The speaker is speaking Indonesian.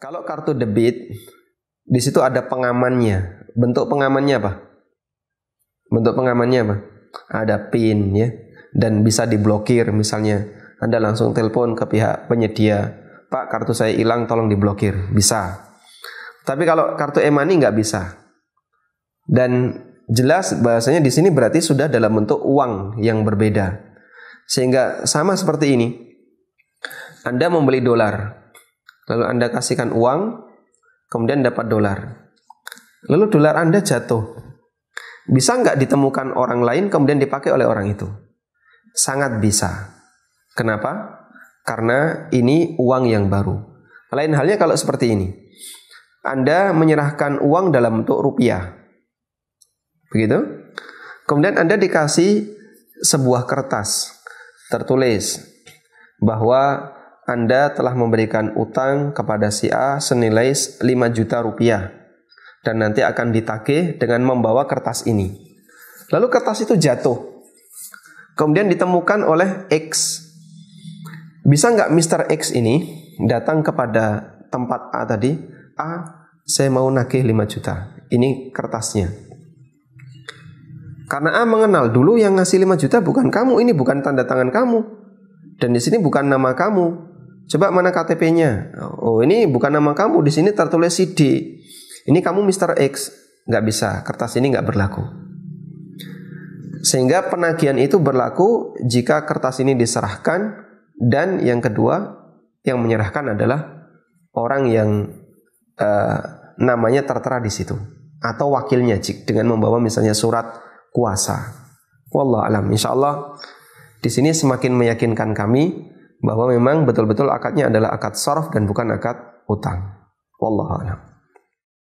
Kalau kartu debit, di situ ada pengamannya. Bentuk pengamannya apa? Bentuk pengamannya apa? Ada PIN ya, dan bisa diblokir misalnya. Anda langsung telepon ke pihak penyedia, Pak kartu saya hilang tolong diblokir, bisa. Tapi kalau kartu e-money nggak bisa. Dan jelas bahasanya di sini berarti sudah dalam bentuk uang yang berbeda. Sehingga sama seperti ini. Anda membeli dolar, Lalu Anda kasihkan uang, kemudian dapat dolar. Lalu dolar Anda jatuh. Bisa nggak ditemukan orang lain kemudian dipakai oleh orang itu? Sangat bisa. Kenapa? Karena ini uang yang baru. Lain halnya kalau seperti ini. Anda menyerahkan uang dalam bentuk rupiah. Begitu? Kemudian Anda dikasih sebuah kertas tertulis bahwa anda telah memberikan utang kepada si A senilai 5 juta rupiah dan nanti akan ditagih dengan membawa kertas ini. Lalu kertas itu jatuh. Kemudian ditemukan oleh X. Bisa nggak Mr. X ini datang kepada tempat A tadi? A, saya mau nagih 5 juta. Ini kertasnya. Karena A mengenal dulu yang ngasih 5 juta bukan kamu, ini bukan tanda tangan kamu. Dan di sini bukan nama kamu, Coba mana KTP-nya? Oh, ini bukan nama kamu. Di sini tertulis CD. Ini kamu Mr. X. Nggak bisa. Kertas ini nggak berlaku. Sehingga penagihan itu berlaku jika kertas ini diserahkan dan yang kedua yang menyerahkan adalah orang yang uh, namanya tertera di situ atau wakilnya cik dengan membawa misalnya surat kuasa. Wallah alam. Insya Allah di sini semakin meyakinkan kami bahwa memang betul-betul akadnya adalah akad sorf dan bukan akad utang. Wallahualam.